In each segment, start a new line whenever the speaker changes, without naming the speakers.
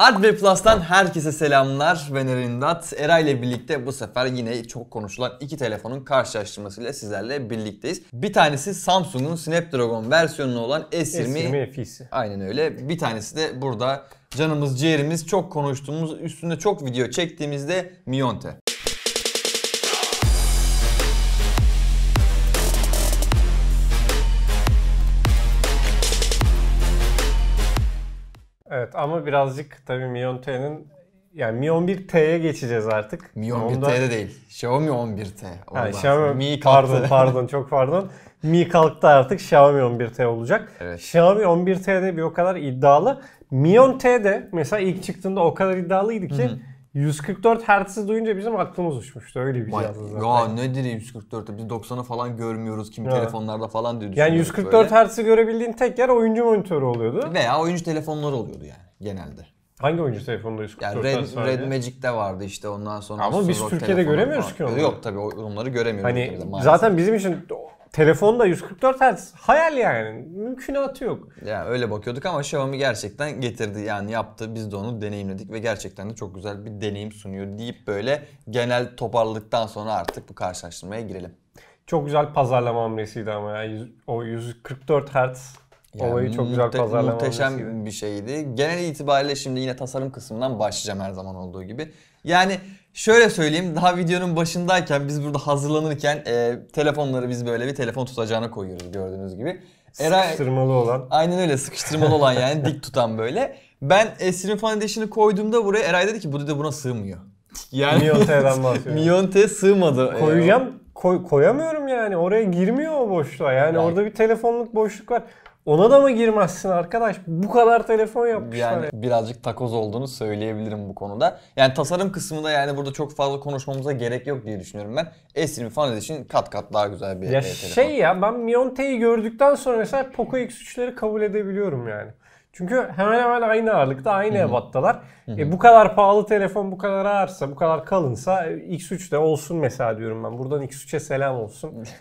Hardware Plus'tan herkese selamlar. Ben Dat Era ile birlikte bu sefer yine çok konuşulan iki telefonun karşılaştırmasıyla sizlerle birlikteyiz. Bir tanesi Samsung'un Snapdragon versiyonu olan S20. S20 FE'si. Aynen öyle. Bir tanesi de burada canımız ciğerimiz çok konuştuğumuz üstünde çok video çektiğimizde Mionte.
Evet ama birazcık tabii Mi 10T'nin yani Mi 11T'ye geçeceğiz artık. Mi 11T'de değil. Xiaomi 11T. yani Xiaomi, Mi kalktı. Pardon pardon çok pardon. Mi kalktı artık Xiaomi 11T olacak. Evet. Xiaomi 11T'de bir o kadar iddialı. Mi 10T'de mesela ilk çıktığında o kadar iddialıydı ki Hı-hı 144 Hz'i duyunca bizim aklımız uçmuştu. Öyle bir cihaz zaten.
Ya nedir 144'te? Biz 90'ı falan
görmüyoruz kimi evet. telefonlarda falan diye Yani 144 Hz'i görebildiğin tek yer oyuncu monitörü oluyordu.
Veya oyuncu telefonları oluyordu yani genelde. Hangi oyuncu telefonunda 144 yani Red, Red Magic'te vardı işte ondan
sonra. Ama biz Türkiye'de göremiyoruz falan. ki onları. Yok tabii
onları göremiyoruz. Hani zaten
bizim için Telefon da 144 Hz hayal yani. Mümkünatı yok.
Ya öyle bakıyorduk ama Xiaomi gerçekten getirdi yani yaptı. Biz de onu deneyimledik ve gerçekten de çok güzel bir deneyim
sunuyor deyip böyle
genel toparladıktan sonra artık bu karşılaştırmaya girelim. Çok
güzel pazarlama
hamlesiydi ama ya. o 144 Hz yani olayı çok güzel pazarlama Muhteşem hamlesiydi. bir şeydi. Genel itibariyle şimdi yine tasarım kısmından başlayacağım her zaman olduğu gibi. Yani Şöyle söyleyeyim daha videonun başındayken biz burada hazırlanırken e, telefonları biz böyle bir telefon tutacağına koyuyoruz gördüğünüz gibi. Eray, sıkıştırmalı olan. Aynen öyle sıkıştırmalı olan yani dik tutan böyle. Ben e, Slim Fan koyduğumda buraya Eray dedi ki bu dedi buna sığmıyor.
Yani Mionte'den bahsediyorum. Mionte sığmadı. E, Koyacağım koy, koyamıyorum yani oraya girmiyor o boşluğa yani, yani orada bir telefonluk boşluk var. Ona da mı girmezsin arkadaş? Bu kadar telefon yapmışlar. Yani
birazcık takoz olduğunu söyleyebilirim bu konuda. Yani tasarım kısmında yani burada çok fazla konuşmamıza gerek yok diye düşünüyorum ben. S20 falan için kat kat daha güzel
bir ya e, telefon. Şey ya ben Mionte'yi gördükten sonra mesela Poco X3'leri kabul edebiliyorum yani. Çünkü hemen hemen aynı ağırlıkta, aynı hı ebattalar. E, bu kadar pahalı telefon bu kadar ağırsa, bu kadar kalınsa X3 de olsun mesela diyorum ben. Buradan X3'e selam olsun.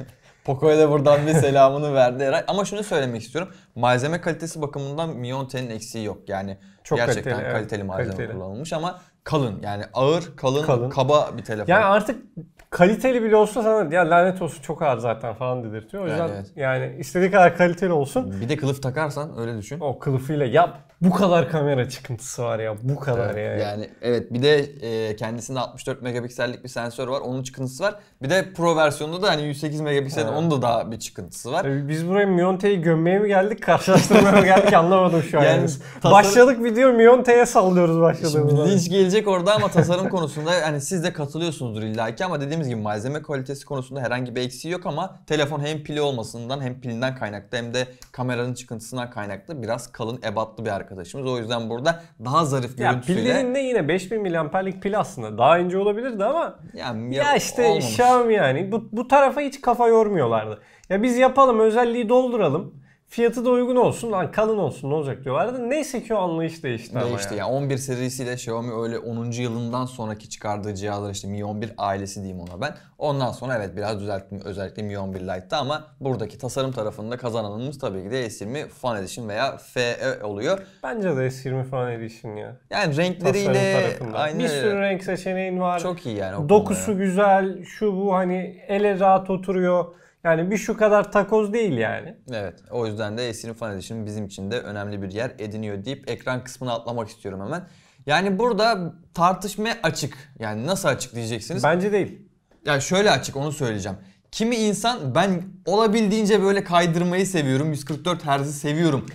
Poco'ya da buradan bir selamını verdi Eray. Ama şunu söylemek istiyorum. Malzeme kalitesi bakımından Mionte'nin eksiği yok. Yani Çok gerçekten kaliteli, evet. kaliteli malzeme kaliteli. kullanılmış ama kalın. Yani ağır,
kalın, kalın, kaba bir telefon. Yani artık kaliteli bile olsa sana ya lanet olsun çok ağır zaten falan dedirtiyor. O yüzden yani, evet. yani istediği kadar kaliteli olsun. Bir de kılıf takarsan öyle düşün. O kılıfıyla yap bu kadar kamera çıkıntısı var ya. Bu kadar evet, yani. Yani evet bir de e,
kendisinde 64 megapiksellik bir sensör var. Onun çıkıntısı var. Bir de Pro versiyonunda da hani 108 megapikselin
evet. onun da daha bir çıkıntısı var. E, biz buraya Mionte'yi gömmeye mi geldik, karşılaştırmaya mı geldik anlamadım şu an. Yani, yani. tasarım... Başladık video Mionte'ye sallıyoruz başladığımızda. Linç gelecek orada ama tasarım
konusunda hani siz de katılıyorsunuzdur illaki ama dediğimiz gibi malzeme kalitesi konusunda herhangi bir eksiği yok ama telefon hem pili olmasından hem pilinden kaynaklı hem de kameranın çıkıntısından kaynaklı biraz kalın
ebatlı bir arka arkadaşımız. O yüzden burada daha zarif görüntüsüyle... Ya pillerinde yine 5000 miliamperlik pil aslında. Daha ince olabilirdi ama ya, ya, ya işte olmamış. Xiaomi yani. Bu, bu tarafa hiç kafa yormuyorlardı. Ya biz yapalım özelliği dolduralım. Fiyatı da uygun olsun. Lan kalın olsun ne olacak diyorlardı.
Neyse ki o anlayış değişti ama Değişti ya. 11 serisiyle Xiaomi öyle 10. yılından sonraki çıkardığı cihazlar işte Mi 11 ailesi diyeyim ona ben. Ondan sonra evet biraz düzelttim özellikle Mi 11 Lite'da ama buradaki tasarım tarafında kazananımız tabii ki de S20 Fan Edition veya FE
oluyor. Bence de S20 Fan Edition ya. Yani renkleriyle aynı. Bir sürü renk seçeneğin var. Çok iyi yani. Dokusu güzel. Şu bu hani ele rahat oturuyor. Yani bir şu kadar takoz değil yani.
Evet. O yüzden de Esin'in fan edişinin bizim için de önemli bir yer ediniyor deyip ekran kısmını atlamak istiyorum hemen. Yani burada tartışma açık. Yani nasıl açık diyeceksiniz? Bence değil. Yani şöyle açık onu söyleyeceğim. Kimi insan ben olabildiğince böyle kaydırmayı seviyorum. 144 Hz'i seviyorum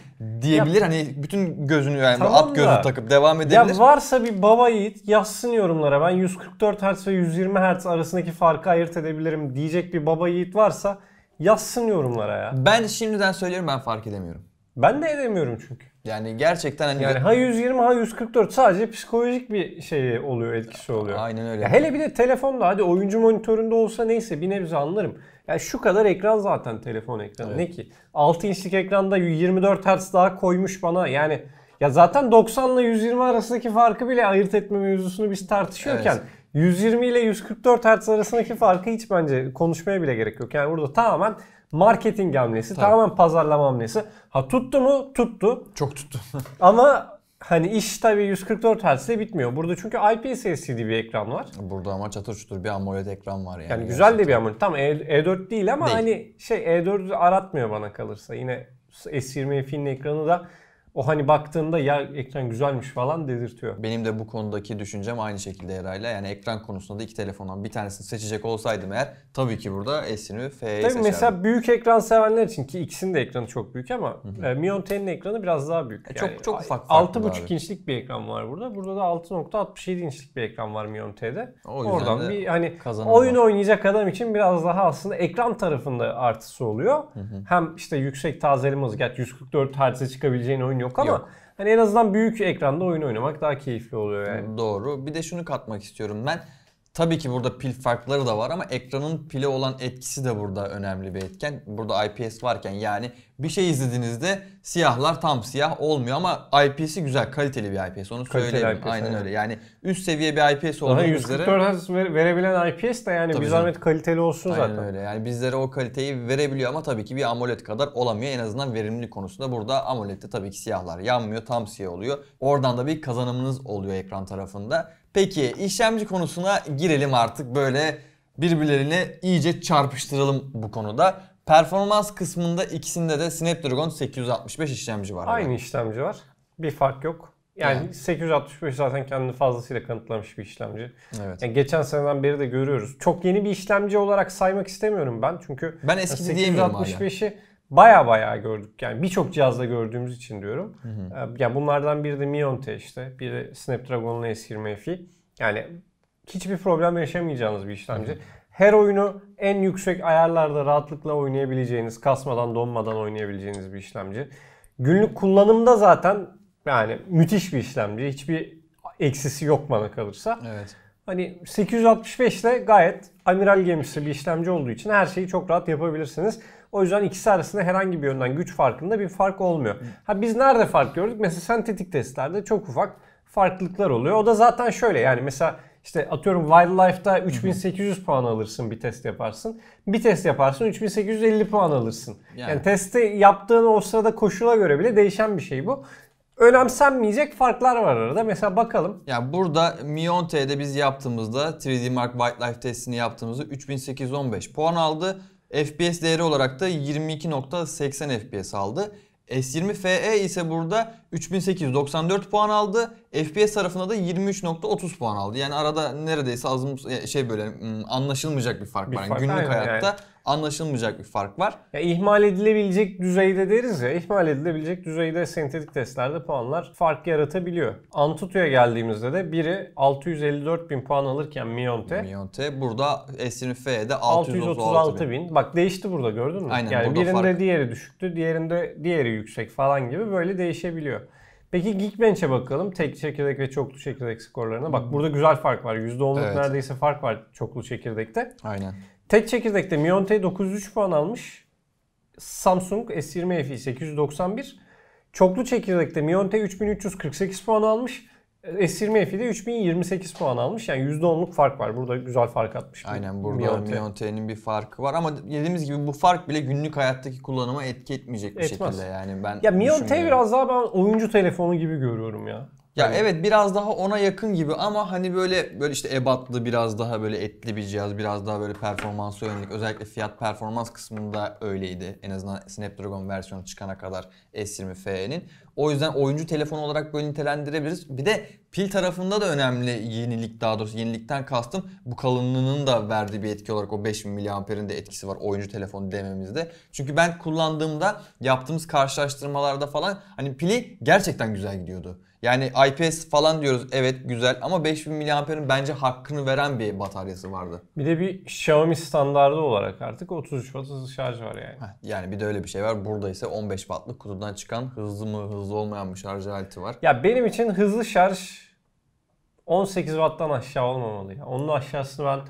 diyebilir. Ya, hani bütün gözünü yani tamam at gözünü takıp devam edebilir. Ya
varsa bir baba yiğit yazsın yorumlara. Ben 144 Hz ve 120 Hz arasındaki farkı ayırt edebilirim diyecek bir baba yiğit varsa yazsın yorumlara ya. Ben şimdiden söylüyorum ben fark edemiyorum. Ben de edemiyorum çünkü.
Yani gerçekten hani... Yani ha 120
ha 144 sadece psikolojik bir şey oluyor, etkisi oluyor. Aynen öyle. Ya hele bir de telefonda hadi oyuncu monitöründe olsa neyse bir nebze anlarım. Yani şu kadar ekran zaten telefon ekranı evet. ne ki? 6 inçlik ekranda 24 Hz daha koymuş bana yani... Ya zaten 90 ile 120 arasındaki farkı bile ayırt etme mevzusunu biz tartışıyorken evet. 120 ile 144 Hz arasındaki farkı hiç bence konuşmaya bile gerek yok. Yani burada tamamen marketing hamlesi, Tabii. tamamen pazarlama hamlesi. Ha tuttu mu? Tuttu. Çok tuttu. Ama hani iş tabii 144 Hz ile bitmiyor. Burada çünkü IPS LCD bir ekran var. Burada ama çatır çutur bir AMOLED ekran var yani. Yani güzel de bir AMOLED. Tam E4 e değil ama değil. hani şey e 4 aratmıyor bana kalırsa. Yine S20 film ekranı da o hani baktığında ya ekran güzelmiş falan dedirtiyor. Benim de bu konudaki düşüncem aynı şekilde herhalde.
Yani ekran konusunda da iki telefondan bir tanesini seçecek olsaydım eğer tabii ki burada S'ini ve seçerdim. Tabii mesela
büyük ekran sevenler için ki ikisinin de ekranı çok büyük ama e, Mi 10'nin ekranı biraz daha büyük. E, çok yani, çok ufak. 6.5 inçlik bir ekran var burada. Burada da 6.67 inçlik bir ekran var Mi 10'de. Oradan bir hani oyun oynayacak adam için biraz daha aslında ekran tarafında artısı oluyor. Hı hı. Hem işte yüksek tazeleme hızı, 144 Hz'e çıkabileceğini oynuyor yok ama yok. hani en azından büyük ekranda oyun oynamak daha keyifli oluyor yani. Doğru. Bir de şunu katmak
istiyorum ben. Tabii ki burada pil farkları da var ama ekranın pile olan etkisi de burada önemli bir etken. Burada IPS varken yani bir şey izlediğinizde siyahlar tam siyah olmuyor ama IPS'i güzel, kaliteli bir IPS. Onu söyleyeyim. IPS, aynen yani. öyle. Yani üst seviye bir IPS olduğu üzere. 144
verebilen IPS de yani tabii bir zahmet kaliteli olsun aynen zaten. öyle.
Yani bizlere o kaliteyi verebiliyor ama tabii ki bir AMOLED kadar olamıyor. En azından verimlilik konusunda burada AMOLED'de tabii ki siyahlar yanmıyor, tam siyah oluyor. Oradan da bir kazanımınız oluyor ekran tarafında. Peki işlemci konusuna girelim artık böyle birbirlerine iyice çarpıştıralım bu konuda.
Performans kısmında ikisinde de Snapdragon 865 işlemci var. Aynı yani. işlemci var. Bir fark yok. Yani evet. 865 zaten kendini fazlasıyla kanıtlamış bir işlemci. Evet. Yani geçen seneden beri de görüyoruz. Çok yeni bir işlemci olarak saymak istemiyorum ben. Çünkü ben eskisi 865'i baya baya gördük. Yani birçok cihazda gördüğümüz için diyorum. Hı hı. Ee, yani bunlardan biri de Mi Mionte işte. Biri Snapdragon'un S20 FI. Yani hiçbir problem yaşamayacağınız bir işlemci. Hı hı. Her oyunu en yüksek ayarlarda rahatlıkla oynayabileceğiniz, kasmadan donmadan oynayabileceğiniz bir işlemci. Günlük kullanımda zaten yani müthiş bir işlemci. Hiçbir eksisi yok bana kalırsa. Evet. Hani 865 ile gayet amiral gemisi bir işlemci olduğu için her şeyi çok rahat yapabilirsiniz. O yüzden ikisi arasında herhangi bir yönden güç farkında bir fark olmuyor. Ha biz nerede fark gördük? Mesela sentetik testlerde çok ufak farklılıklar oluyor. O da zaten şöyle yani mesela işte atıyorum Wildlife'da 3800 puan alırsın bir test yaparsın. Bir test yaparsın 3850 puan alırsın. Yani, yani testi yaptığın o sırada koşula göre bile değişen bir şey bu önemsenmeyecek farklar var arada. Mesela bakalım. Ya yani burada Mionte'de biz
yaptığımızda 3D Mark Wildlife testini yaptığımızda 3815 puan aldı. FPS değeri olarak da 22.80 FPS aldı. S20 FE ise burada 3894 puan aldı. FPS tarafında da 23.30 puan aldı. Yani arada neredeyse az şey böyle hmm, anlaşılmayacak bir fark bir var. Yani günlük hayatta yani anlaşılmayacak bir
fark var. Ya ihmal edilebilecek düzeyde deriz ya. İhmal edilebilecek düzeyde sentetik testlerde puanlar fark yaratabiliyor. Antutu'ya geldiğimizde de biri 654 bin puan alırken Mionte. Mionte burada Esin F'de 636 bin. bin. Bak değişti burada gördün mü? Aynen, yani birinde fark... diğeri düşüktü, diğerinde diğeri yüksek falan gibi böyle değişebiliyor. Peki Geekbench'e bakalım. Tek çekirdek ve çoklu çekirdek skorlarına. Bak hmm. burada güzel fark var. %10'luk evet. neredeyse fark var çoklu çekirdekte. Aynen. Tek çekirdekte Mion T 903 puan almış. Samsung S20 FE 891. Çoklu çekirdekte Mion T 3348 puan almış. E, S20 FE de 3028 puan almış. Yani %10'luk fark var. Burada güzel fark atmış. Aynen burada Mi Mionte'nin bir farkı var. Ama dediğimiz gibi bu
fark bile günlük hayattaki kullanıma etki etmeyecek bir Etmez. şekilde. Yani ben Ya Mionte biraz
daha ben oyuncu telefonu gibi görüyorum ya. Ya evet. evet
biraz daha ona yakın gibi ama hani böyle böyle işte ebatlı biraz daha böyle etli bir cihaz biraz daha böyle performansa yönelik özellikle fiyat performans kısmında öyleydi. En azından Snapdragon versiyonu çıkana kadar S20 FE'nin. O yüzden oyuncu telefonu olarak böyle nitelendirebiliriz. Bir de pil tarafında da önemli yenilik daha doğrusu yenilikten kastım bu kalınlığının da verdiği bir etki olarak o 5000 mAh'in de etkisi var oyuncu telefonu dememizde. Çünkü ben kullandığımda yaptığımız karşılaştırmalarda falan hani pili gerçekten güzel gidiyordu. Yani IPS falan diyoruz evet güzel ama 5000 mAh'in bence hakkını veren bir bataryası vardı.
Bir de bir Xiaomi standardı olarak artık 33 watt hızlı şarj var yani. Heh,
yani bir de öyle bir şey var. Burada ise 15 wattlık kutudan çıkan hızlı mı hızlı hızlı olmayan bir
şarj aleti var. Ya benim için hızlı şarj 18 watt'tan aşağı olmamalı ya. Onun aşağısını ben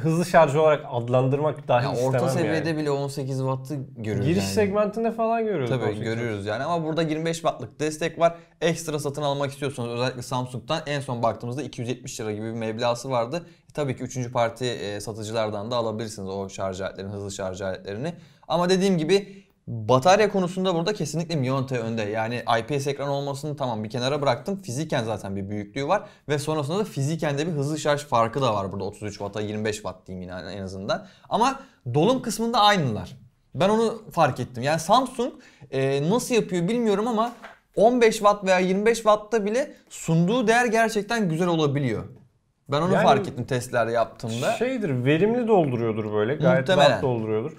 hızlı şarj olarak adlandırmak dahi ya istemem Orta seviyede yani. bile 18 watt'ı görüyoruz Giriş yani. segmentinde falan görüyoruz. Tabii görüyoruz yani ama burada 25 wattlık destek
var. Ekstra satın almak istiyorsanız özellikle Samsung'dan en son baktığımızda 270 lira gibi bir meblası vardı. E, tabii ki 3. parti e, satıcılardan da alabilirsiniz o şarj aletlerini, hızlı şarj aletlerini. Ama dediğim gibi Batarya konusunda burada kesinlikle Mionte önde. Yani IPS ekran olmasını tamam bir kenara bıraktım. Fiziken zaten bir büyüklüğü var. Ve sonrasında da fiziken de bir hızlı şarj farkı da var burada. 33 Watt'a 25 Watt diyeyim yine en azından. Ama dolum kısmında aynılar. Ben onu fark ettim. Yani Samsung e, nasıl yapıyor bilmiyorum ama 15 Watt veya 25 Watt'ta bile sunduğu değer gerçekten güzel olabiliyor.
Ben onu yani, fark ettim testler yaptığımda. Şeydir verimli dolduruyordur böyle. Gayet Muhtemelen. dolduruyordur.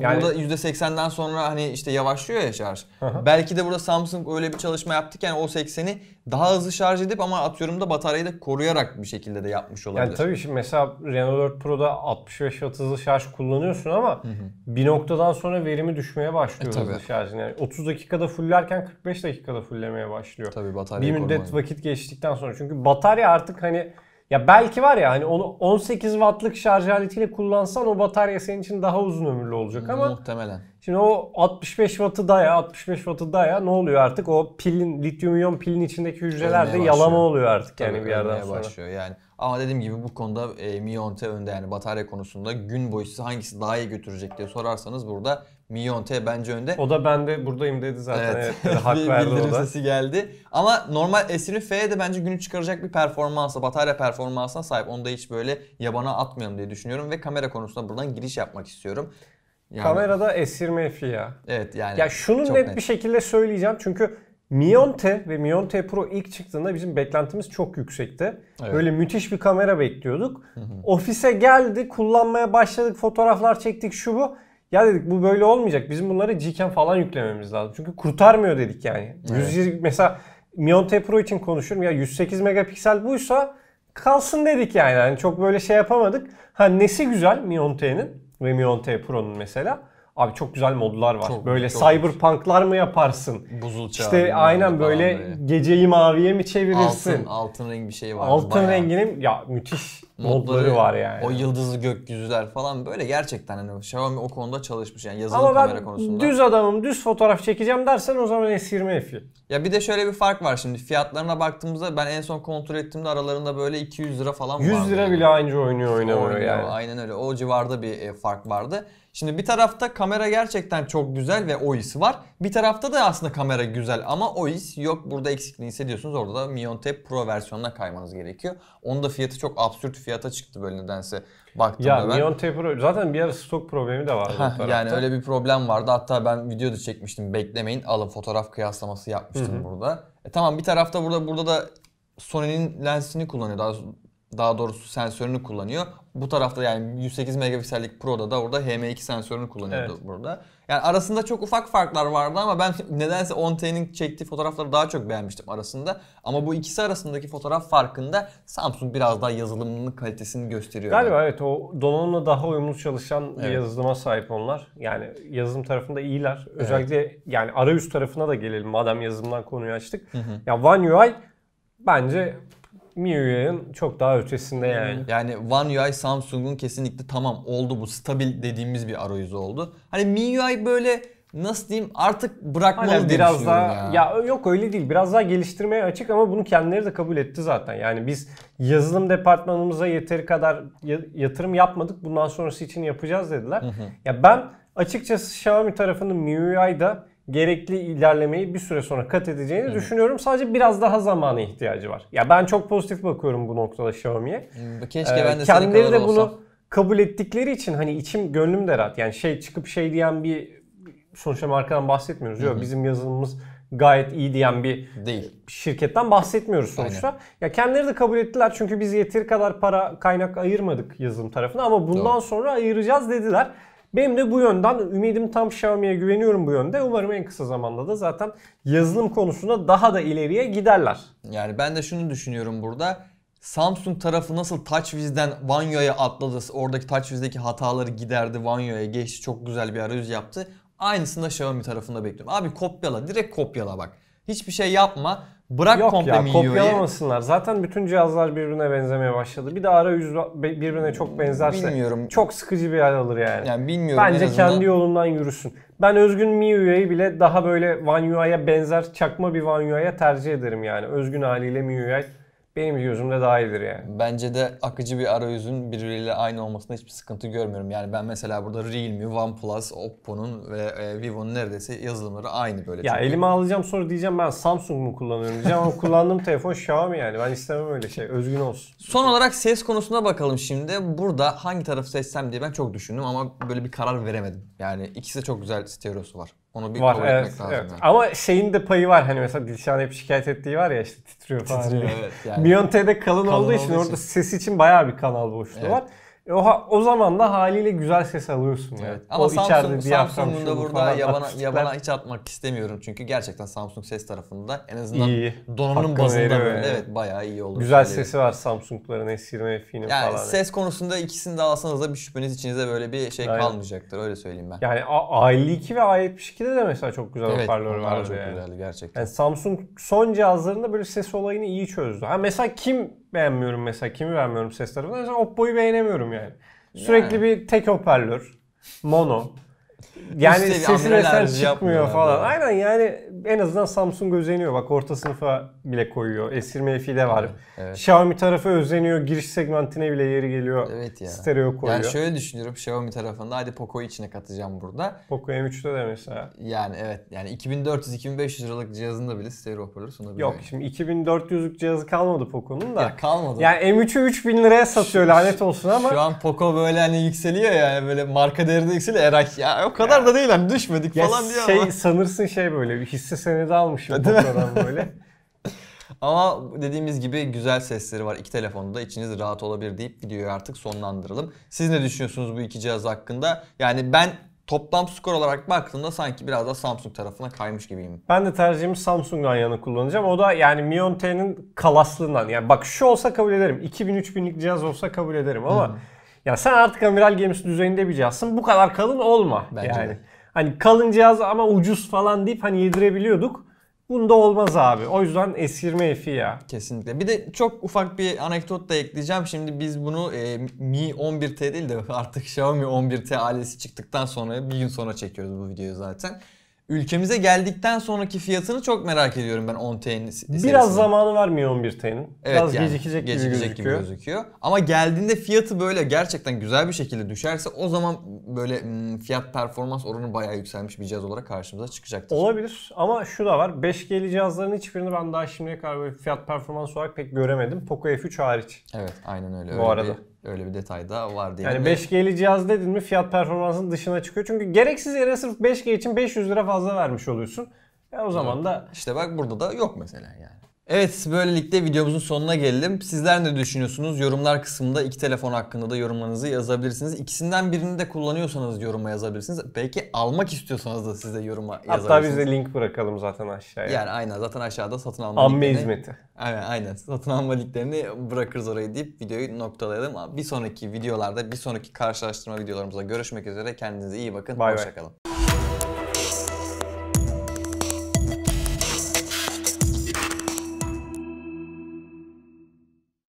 Yani, burada
%80'den sonra hani işte yavaşlıyor ya şarj. Hı Belki de burada Samsung öyle bir çalışma yaptı ki yani o 80'i daha hızlı şarj edip ama atıyorum da bataryayı da koruyarak bir şekilde de yapmış olabilir. Yani tabii
şimdi mesela Renault 4 Pro'da 65 Watt hızlı şarj kullanıyorsun ama hı hı. bir noktadan sonra verimi düşmeye başlıyor e, hızlı şarjın. Yani 30 dakikada fullerken 45 dakikada fullemeye başlıyor. Tabii batarya Bir müddet vakit geçtikten sonra çünkü batarya artık hani ya belki var ya hani onu 18 wattlık şarj aletiyle kullansan o batarya senin için daha uzun ömürlü olacak ama muhtemelen. Şimdi o 65 wattı daya 65 wattı daya ne oluyor artık o pilin lityum iyon pilin içindeki hücreler de yalama oluyor artık Tabii yani bir yerden sonra. başlıyor yani. Ama dediğim
gibi bu konuda e, Mionte önde yani batarya konusunda gün boyu size hangisi daha iyi götürecek diye sorarsanız burada T bence önde. O da ben de buradayım dedi zaten. Evet. evet hak bir verdi o da. sesi geldi. Ama normal Esin'in F'ye de bence günü çıkaracak bir performansa, batarya performansına sahip. Onu da hiç böyle yabana atmayalım diye düşünüyorum. Ve kamera konusunda buradan giriş yapmak istiyorum. Yani, Kamerada
esir menfi ya.
Evet yani. Ya şunu net, net bir
şekilde söyleyeceğim çünkü Mion T ve Mion T Pro ilk çıktığında bizim beklentimiz çok yüksekti. Evet. Böyle müthiş bir kamera bekliyorduk. Hı hı. Ofise geldi, kullanmaya başladık, fotoğraflar çektik şu bu. Ya dedik bu böyle olmayacak. Bizim bunları Gcam falan yüklememiz lazım. Çünkü kurtarmıyor dedik yani. Evet. 120, mesela Mion T Pro için konuşurum ya 108 megapiksel buysa kalsın dedik yani. yani çok böyle şey yapamadık. Ha nesi güzel Mion T'nin ve Mion T Pro'nun mesela. Abi çok güzel modlar var. Çok, böyle çok cyberpunklar mı yaparsın? Buzul çağı. İşte aynen böyle geceyi maviye mi çevirirsin? Altın, altın rengi bir şey var. Altın bayağı. renginin ya müthiş modları, var yani. O yıldızlı
gökyüzüler falan böyle gerçekten hani Xiaomi o konuda çalışmış yani yazılım Ama kamera konusunda. Ama ben düz
adamım düz fotoğraf çekeceğim dersen o zaman S20 F'i. Ya bir de
şöyle bir fark var şimdi fiyatlarına baktığımızda ben en son kontrol ettiğimde aralarında böyle 200 lira falan vardı. 100 lira
bile aynı oynuyor oynamıyor oynuyor, yani.
Aynen öyle o civarda bir e, fark vardı. Şimdi bir tarafta kamera gerçekten çok güzel ve OIS'i var. Bir tarafta da aslında kamera güzel ama OIS yok. Burada eksikliğini hissediyorsunuz. Orada da Mion Pro versiyonuna kaymanız gerekiyor. Onun da fiyatı çok absürt fiyat fiyata çıktı böyle nedense baktığımda ya, ben. Neon
Taper zaten bir ara stok problemi de vardı. Heh, yani öyle
bir problem vardı. Hatta ben video da çekmiştim. Beklemeyin alın fotoğraf kıyaslaması yapmıştım Hı-hı. burada. E, tamam bir tarafta burada burada da Sony'nin lensini kullanıyor. Daha daha doğrusu sensörünü kullanıyor bu tarafta yani 108 megapiksellik Pro'da da orada HM2 sensörünü kullanıyordu evet. burada. Yani arasında çok ufak farklar vardı ama ben nedense 10T'nin çektiği fotoğrafları daha çok beğenmiştim arasında. Ama bu ikisi arasındaki fotoğraf farkında Samsung biraz daha yazılımının kalitesini gösteriyor.
Galiba yani. evet o donanımla daha uyumlu çalışan evet. bir yazılıma sahip onlar. Yani yazılım tarafında iyiler. Özellikle evet. yani arayüz tarafına da gelelim madem yazılımdan konuyu açtık. Hı hı. Ya One UI bence MIUI'nin çok daha ötesinde yani.
Yani One UI Samsung'un kesinlikle tamam oldu bu stabil dediğimiz bir arayüzü oldu.
Hani MIUI böyle nasıl diyeyim artık bırakmalı Hala biraz daha ya. ya yok öyle değil. Biraz daha geliştirmeye açık ama bunu kendileri de kabul etti zaten. Yani biz yazılım departmanımıza yeteri kadar yatırım yapmadık. Bundan sonrası için yapacağız dediler. Ya ben açıkçası Xiaomi tarafının MIUI'da gerekli ilerlemeyi bir süre sonra kat edeceğini evet. düşünüyorum. Sadece biraz daha zamana ihtiyacı var. Ya ben çok pozitif bakıyorum bu noktada Xiaomi'ye. Hmm, keşke ee, ben de kendileri de bunu olsam. kabul ettikleri için hani içim gönlüm de rahat. Yani şey çıkıp şey diyen bir sonuçta markadan bahsetmiyoruz. Yok bizim yazılımımız gayet iyi diyen bir değil. Şirketten bahsetmiyoruz sonuçta. Aynen. Ya kendileri de kabul ettiler çünkü biz yeteri kadar para kaynak ayırmadık yazılım tarafına ama bundan Doğru. sonra ayıracağız dediler. Benim de bu yönden ümidim tam Xiaomi'ye güveniyorum bu yönde. Umarım en kısa zamanda da zaten yazılım konusunda daha da ileriye giderler. Yani ben de şunu düşünüyorum burada. Samsung tarafı nasıl
TouchWiz'den Vanyo'ya atladı, oradaki TouchWiz'deki hataları giderdi, Vanyo'ya geçti, çok güzel bir arayüz yaptı. Aynısını da Xiaomi tarafında bekliyorum. Abi kopyala, direkt kopyala bak. Hiçbir şey yapma.
Bırak Yok komple ya, MIUI'yi. kopyalamasınlar. Zaten bütün cihazlar birbirine benzemeye başladı. Bir de arayüz birbirine çok benzerse bilmiyorum. çok sıkıcı bir hal alır yani. Yani bilmiyorum Bence en azından... kendi yolundan yürüsün. Ben özgün MIUI'yi bile daha böyle One UI'ya benzer çakma bir One UI'ya tercih ederim yani. Özgün haliyle MIUI benim gözümde daha iyidir yani. Bence de akıcı
bir arayüzün birbiriyle aynı olmasında hiçbir sıkıntı görmüyorum. Yani ben mesela burada Realme, OnePlus, Oppo'nun ve e, Vivo'nun neredeyse yazılımları aynı böyle. Ya elime
alacağım sonra diyeceğim ben Samsung mu kullanıyorum diyeceğim ama kullandığım telefon Xiaomi yani. Ben istemem öyle şey. Özgün olsun. Son olarak ses konusuna
bakalım şimdi. Burada hangi tarafı seçsem diye ben çok düşündüm ama böyle bir karar veremedim. Yani ikisi de çok güzel stereosu var. Onu bir var, kabul evet, etmek lazım. Evet. Yani.
Ama şeyin de payı var hani mesela Dilşah'ın hep şikayet ettiği var ya işte titriyor falan. Titriyor evet. Yani. Miyonte'de kalın, kalın olduğu, olduğu için, için orada ses için bayağı bir kanal boşluğu evet. var. E o, o zaman da haliyle güzel ses alıyorsun. Evet. Yani. Ama o Samsung, Samsung'un da burada yabana, yabana
hiç atmak istemiyorum. Çünkü gerçekten Samsung ses tarafında en azından iyi. donanım Hakkını bazında böyle evet bayağı iyi olur. Güzel söyleyeyim. sesi
var Samsung'ların S20 F'inin yani falan. Ses konusunda ikisini de
alsanız da bir şüpheniz içinizde böyle bir şey Aynen. kalmayacaktır öyle söyleyeyim ben. Yani A52
ve A72'de de mesela çok güzel evet, hoparlör vardı çok yani. güzeldi gerçekten. Yani Samsung son cihazlarında böyle ses olayını iyi çözdü. Ha mesela kim beğenmiyorum mesela. Kimi beğenmiyorum ses tarafından? Mesela Oppo'yu beğenemiyorum yani. Sürekli bir tek hoparlör. Mono. Yani Üstelik sesi amel çıkmıyor falan. da. Aynen yani en azından Samsung özeniyor. Bak orta sınıfa bile koyuyor. Esirmeye file var. Evet, evet. Xiaomi tarafı özleniyor. Giriş segmentine bile yeri geliyor. Evet ya. Stereo koyuyor. Yani
şöyle düşünüyorum Xiaomi tarafında. Hadi Poco'yu içine katacağım burada. Poco M3'te de mesela. Yani evet. Yani 2400-2500 liralık cihazında bile stereo hoparlör
sunabiliyor. Yok şimdi 2400'lük cihazı kalmadı Poco'nun da. Ya kalmadı. Yani M3'ü 3000 liraya satıyor şu, lanet olsun ama. Şu an Poco böyle hani yükseliyor ya. Böyle marka değeri de yükseliyor. Eray ya o kadar ya. da değil hani düşmedik ya falan diye şey, ama. Sanırsın şey böyle bir hisse senedi almışım Poco'dan böyle.
Ama dediğimiz gibi güzel sesleri var. İki telefonda da içiniz rahat olabilir deyip videoyu artık sonlandıralım. Siz ne düşünüyorsunuz bu iki cihaz hakkında? Yani ben toplam skor olarak baktığımda sanki biraz da Samsung tarafına kaymış gibiyim.
Ben de tercihimi Samsung'dan yana kullanacağım. O da yani Mi Mion T'nin kalaslığından. Yani bak şu olsa kabul ederim. 2000-3000'lik cihaz olsa kabul ederim ama hmm. ya sen artık amiral gemisi düzeyinde bir cihazsın. Bu kadar kalın olma. Bence yani. De. Hani kalın cihaz ama ucuz falan deyip hani yedirebiliyorduk. Bunda olmaz abi. O yüzden esirme efi ya. Kesinlikle. Bir de çok ufak bir anekdot da ekleyeceğim. Şimdi biz
bunu e, Mi 11T değil de artık Xiaomi 11T ailesi çıktıktan sonra bir gün sonra çekiyoruz bu videoyu zaten. Ülkemize geldikten sonraki fiyatını çok merak ediyorum ben 10 TL'nin serisini. Biraz zamanı
vermiyor 11
TL'nin. Evet Biraz yani, gecikecek, gibi, gözüküyor. gibi gözüküyor.
Ama geldiğinde
fiyatı böyle gerçekten güzel bir şekilde düşerse o zaman böyle hmm, fiyat performans oranı
bayağı yükselmiş bir cihaz olarak karşımıza çıkacaktır. Olabilir ama şu da var. 5G'li cihazların hiçbirini ben daha şimdiye kadar böyle fiyat performans olarak pek göremedim. Poco F3 hariç. Evet aynen öyle. Bu öyle arada. Bir Öyle bir detay da var diye. Yani 5G'li cihaz dedin mi fiyat performansının dışına çıkıyor. Çünkü gereksiz yere sırf 5G için 500 lira fazla vermiş oluyorsun. Ya e, o zaman evet. da işte bak burada da yok
mesela yani. Evet böylelikle videomuzun sonuna geldim. Sizler ne düşünüyorsunuz? Yorumlar kısmında iki telefon hakkında da yorumlarınızı yazabilirsiniz. İkisinden birini de kullanıyorsanız yoruma yazabilirsiniz. Belki almak istiyorsanız da size de yoruma yazabilirsiniz. Hatta biz de link bırakalım zaten aşağıya. Yani aynen zaten aşağıda satın alma Amme linklerini. hizmeti. Aynen aynen satın alma linklerini bırakırız orayı deyip videoyu noktalayalım. Bir sonraki videolarda bir sonraki karşılaştırma videolarımızda görüşmek üzere. Kendinize iyi bakın. Bay Hoşçakalın.